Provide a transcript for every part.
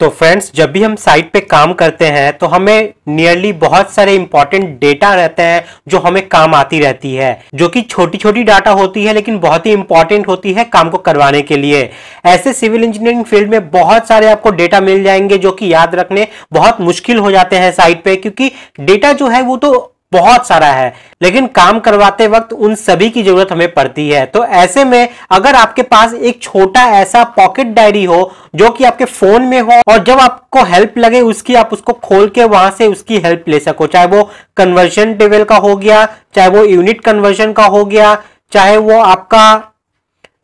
तो फ्रेंड्स जब भी हम साइट पे काम करते हैं तो हमें नियरली बहुत सारे इंपॉर्टेंट डेटा रहते हैं जो हमें काम आती रहती है जो कि छोटी छोटी डाटा होती है लेकिन बहुत ही इंपॉर्टेंट होती है काम को करवाने के लिए ऐसे सिविल इंजीनियरिंग फील्ड में बहुत सारे आपको डेटा मिल जाएंगे जो कि याद रखने बहुत मुश्किल हो जाते हैं साइट पे क्योंकि डेटा जो है वो तो बहुत सारा है लेकिन काम करवाते वक्त उन सभी की जरूरत हमें पड़ती है तो ऐसे में अगर आपके पास एक छोटा ऐसा पॉकेट डायरी हो जो कि आपके फोन में हो और जब आपको हेल्प लगे उसकी आप उसको खोल के वहां से उसकी हेल्प ले सको चाहे वो कन्वर्जन टेबल का हो गया चाहे वो यूनिट कन्वर्जन का हो गया चाहे वो आपका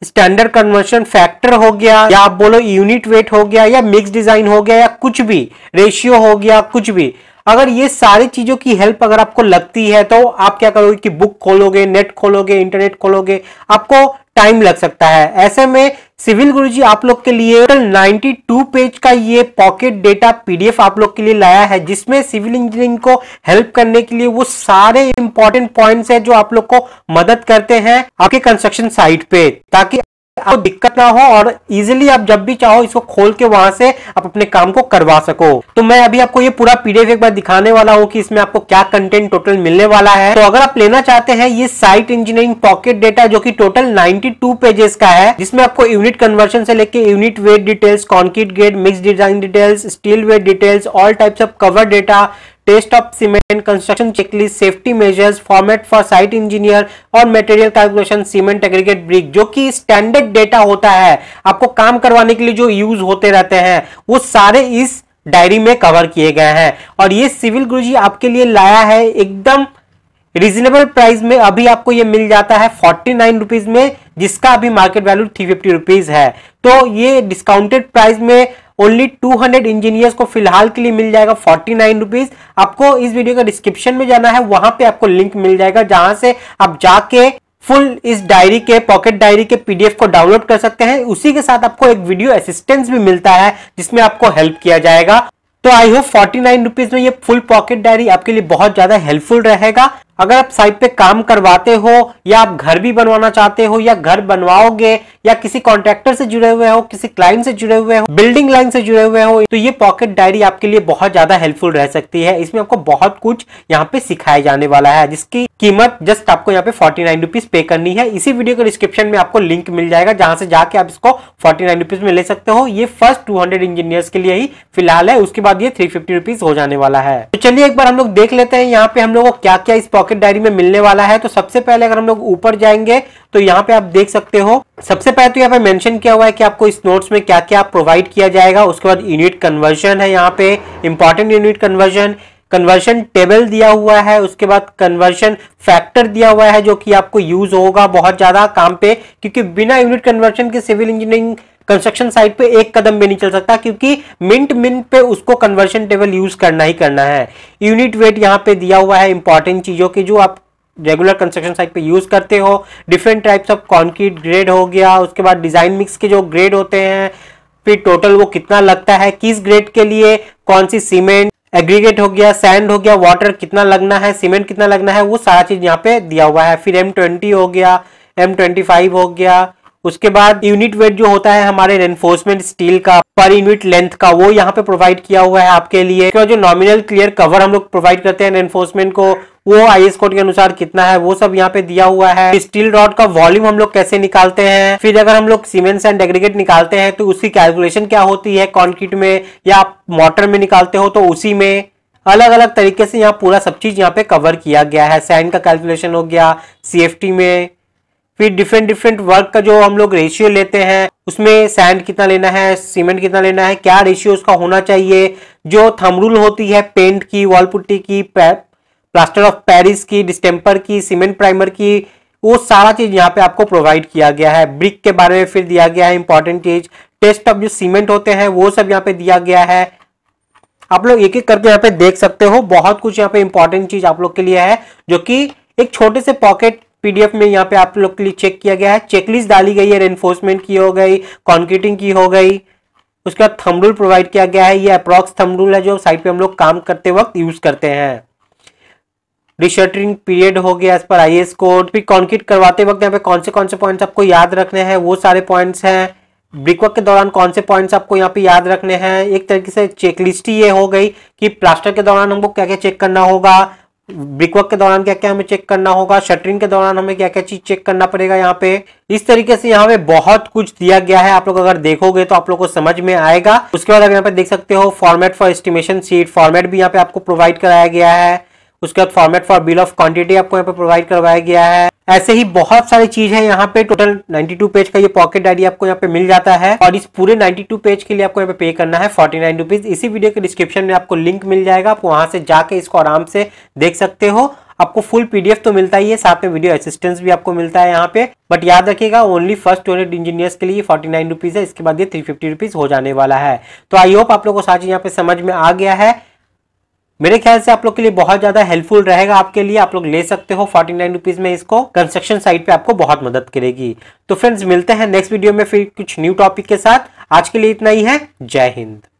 स्टैंडर्ड कन्वर्शन फैक्टर हो गया या आप बोलो यूनिट वेट हो गया या मिक्स डिजाइन हो गया या कुछ भी रेशियो हो गया कुछ भी अगर ये सारी चीजों की हेल्प अगर आपको लगती है तो आप क्या करोगे कि बुक खोलोगे नेट खोलोगे इंटरनेट खोलोगे आपको टाइम लग सकता है ऐसे में सिविल गुरुजी आप लोग के लिए टोटल 92 पेज का ये पॉकेट डेटा पीडीएफ आप लोग के लिए लाया है जिसमें सिविल इंजीनियरिंग को हेल्प करने के लिए वो सारे इंपॉर्टेंट पॉइंट्स है जो आप लोग को मदद करते हैं आपके कंस्ट्रक्शन साइट पे ताकि आपको दिक्कत ना हो और इजीली आप जब भी चाहो इसको खोल के वहां से आप अपने काम को करवा सको तो मैं अभी आपको ये पूरा पीडीएफ एक बार दिखाने वाला हूँ कि इसमें आपको क्या कंटेंट टोटल मिलने वाला है तो अगर आप लेना चाहते हैं ये साइट इंजीनियरिंग पॉकेट डेटा जो कि टोटल 92 पेजेस का है जिसमें आपको यूनिट कन्वर्शन से लेकर unit weight details concrete grade mix design details steel weight details all types of cover data test of cement construction checklist safety measures format for site engineer और material calculation cement aggregate brick जो कि standard data होता है आपको काम करवाने के लिए जो यूज होते रहते हैं वो सारे इस डायरी में कवर किए गए हैं और ये सिविल गुरु आपके लिए लाया है एकदम रीजनेबल प्राइस में अभी आपको ये मिल जाता है फोर्टी नाइन रुपीज में जिसका अभी market value three fifty rupees है तो ये डिस्काउंटेड प्राइस में ओनली 200 हंड्रेड इंजीनियर्स को फिलहाल के लिए मिल जाएगा फोर्टी नाइन रुपीज आपको इस वीडियो का डिस्क्रिप्शन में जाना है वहां पे आपको लिंक मिल जाएगा जहां से आप जाके फुल इस डायरी के पॉकेट डायरी के पीडीएफ को डाउनलोड कर सकते हैं उसी के साथ आपको एक वीडियो असिस्टेंस भी मिलता है जिसमें आपको हेल्प किया जाएगा तो I hope forty nine rupees में ये फुल पॉकेट डायरी आपके लिए बहुत ज्यादा हेल्पफुल रहेगा अगर आप साइट पे काम करवाते हो या आप घर भी बनवाना चाहते हो या घर बनवाओगे या किसी कॉन्ट्रेक्टर से जुड़े हुए हो किसी क्लाइंट से जुड़े हुए हो बिल्डिंग लाइन से जुड़े हुए हो तो ये पॉकेट डायरी आपके लिए बहुत ज्यादा हेल्पफुल रह सकती है इसमें आपको बहुत कुछ यहाँ पे सिखाया जाने वाला है जिसकी कीमत जस्ट आपको यहाँ पे फोर्टी नाइन रुपीज पे करनी है इसी वीडियो के डिस्क्रिप्शन में आपको लिंक मिल जाएगा जहां से जाके आप इसको फोर्टी नाइन रुपीज में ले सकते हो ये फर्स्ट टू हंड्रेड इंजीनियर्स के लिए ही फिलहाल है उसके बाद ये थ्री फिफ्टी रुपीज हो जाने वाला है तो चलिए एक बार हम लोग देख लेते हैं यहाँ पे हम लोग को क्या क्या इस पॉकेट डायरी में मिलने वाला है तो सबसे पहले अगर हम लोग ऊपर जाएंगे तो यहाँ पे आप देख सकते हो सबसे पहले तो यहाँ पे मेंशन किया हुआ है कि आपको इस नोट्स में क्या क्या प्रोवाइड किया जाएगा उसके बाद यूनिट कन्वर्जन है यहाँ पे important unit conversion conversion table दिया हुआ है उसके बाद कन्वर्शन फैक्टर दिया हुआ है जो कि आपको यूज होगा बहुत ज्यादा काम पे क्योंकि बिना यूनिट कन्वर्शन के सिविल इंजीनियरिंग कंस्ट्रक्शन साइट पे एक कदम भी नहीं चल सकता क्योंकि मिंट मिनट पे उसको कन्वर्शन टेबल यूज करना ही करना है यूनिट वेट यहाँ पे दिया हुआ है इंपॉर्टेंट चीजों की जो आप रेगुलर कंस्ट्रक्शन साइट पे यूज करते हो different types of concrete grade हो गया उसके बाद डिजाइन मिक्स के जो ग्रेड होते हैं फिर टोटल वो कितना लगता है किस ग्रेड के लिए कौन सी सीमेंट एग्रीगेट हो गया सैंड हो गया वाटर कितना लगना है सीमेंट कितना लगना है वो सारा चीज यहाँ पे दिया हुआ है फिर एम ट्वेंटी हो गया एम ट्वेंटी फाइव हो गया उसके बाद यूनिट वेट जो होता है हमारे रेनफोर्समेंट स्टील का पर यूनिट लेंथ का वो यहाँ पे प्रोवाइड किया हुआ है आपके लिए क्यों जो नॉमिनल क्लियर कवर हम लोग प्रोवाइड करते हैं रेनफोर्समेंट को वो आई एस कोड के अनुसार कितना है वो सब यहाँ पे दिया हुआ है स्टील रॉड का वॉल्यूम हम लोग कैसे निकालते हैं फिर अगर हम लोग सीमेंट्स एंड एग्रीगेट निकालते हैं तो उसकी कैलकुलेशन क्या होती है कॉन्क्रीट में या आप मोटर में निकालते हो तो उसी में अलग अलग तरीके से यहाँ पूरा सब चीज यहाँ पे कवर किया गया है सैंड का कैलकुलेशन हो गया सी में फिर डिफरेंट डिफरेंट वर्क का जो हम लोग रेशियो लेते हैं उसमें सैंड कितना लेना है सीमेंट कितना लेना है क्या रेशियो उसका होना चाहिए जो थमरूल होती है पेंट की वॉल पुट्टी की प्लास्टर ऑफ पेरिस की डिस्टेम्पर की सीमेंट प्राइमर की वो सारा चीज यहाँ पे आपको प्रोवाइड किया गया है ब्रिक के बारे में फिर दिया गया है इंपॉर्टेंट चीज टेस्ट ऑफ जो सीमेंट होते हैं वो सब यहाँ पे दिया गया है आप लोग एक एक करके यहाँ पे देख सकते हो बहुत कुछ यहाँ पे इंपॉर्टेंट चीज आप लोग के लिए है जो कि एक छोटे से पॉकेट पीडीएफ में यहाँ पे आप लोग के लिए चेक किया गया है चेकलिस्ट डाली गई है रेनफोर्समेंट की हो गई कॉन्क्रीटिंग की हो गई उसके बाद थम रूल प्रोवाइड किया गया है ये अप्रॉक्स थम रूल है जो साइट पे हम लोग काम करते वक्त यूज करते हैं रिशर्टरिंग पीरियड हो गया as per I S code फिर कॉन्क्रीट करवाते वक्त यहाँ पे कौन से कौन से पॉइंट्स आपको याद रखने हैं वो सारे पॉइंट्स हैं ब्रिकवर्क के दौरान कौन से पॉइंट्स आपको यहाँ पे याद रखने हैं एक तरीके से चेकलिस्ट ही ये हो गई कि प्लास्टर के दौरान हमको क्या क्या चेक करना होगा ब्रिकवर्क के दौरान क्या क्या हमें चेक करना होगा शटरिंग के दौरान हमें क्या क्या चीज चेक करना पड़ेगा यहाँ पे इस तरीके से यहाँ पे बहुत कुछ दिया गया है आप लोग अगर देखोगे तो आप लोग को समझ में आएगा उसके बाद आप यहाँ पे देख सकते हो format for estimation sheet format भी यहाँ पे आपको प्रोवाइड कराया गया है उसके बाद format for bill of quantity आपको यहाँ पे प्रोवाइड करवाया गया है ऐसे ही बहुत सारी चीज है यहाँ पे टोटल 92 पेज का ये पॉकेट डायरी आपको यहाँ पे मिल जाता है और इस पूरे 92 पेज के लिए आपको यहाँ पे पे करना है फोर्टी नाइन इसी वीडियो के डिस्क्रिप्शन में आपको लिंक मिल जाएगा आप वहां से जाके इसको आराम से देख सकते हो आपको फुल पीडीएफ तो मिलता ही है साथ में वीडियो असिस्टेंस भी आपको मिलता है यहाँ पे बट याद रखिएगा ओनली फर्स्ट हंड्रेड इंजीनियर्स के लिए फोर्टी नाइन है इसके बाद ये थ्री फिफ्टी हो जाने वाला है तो आई होप आप लोग को सारी यहाँ पे समझ में आ गया है मेरे ख्याल से आप लोग के लिए बहुत ज्यादा हेल्पफुल रहेगा आपके लिए आप लोग ले सकते हो फोर्टी नाइन रुपीज में इसको कंस्ट्रक्शन साइट पे आपको बहुत मदद करेगी तो फ्रेंड्स मिलते हैं नेक्स्ट वीडियो में फिर कुछ न्यू टॉपिक के साथ आज के लिए इतना ही है जय हिंद